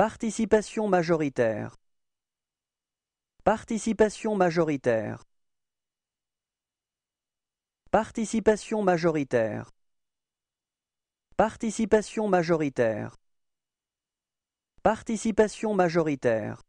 Participation majoritaire Participation majoritaire Participation majoritaire Participation majoritaire Participation majoritaire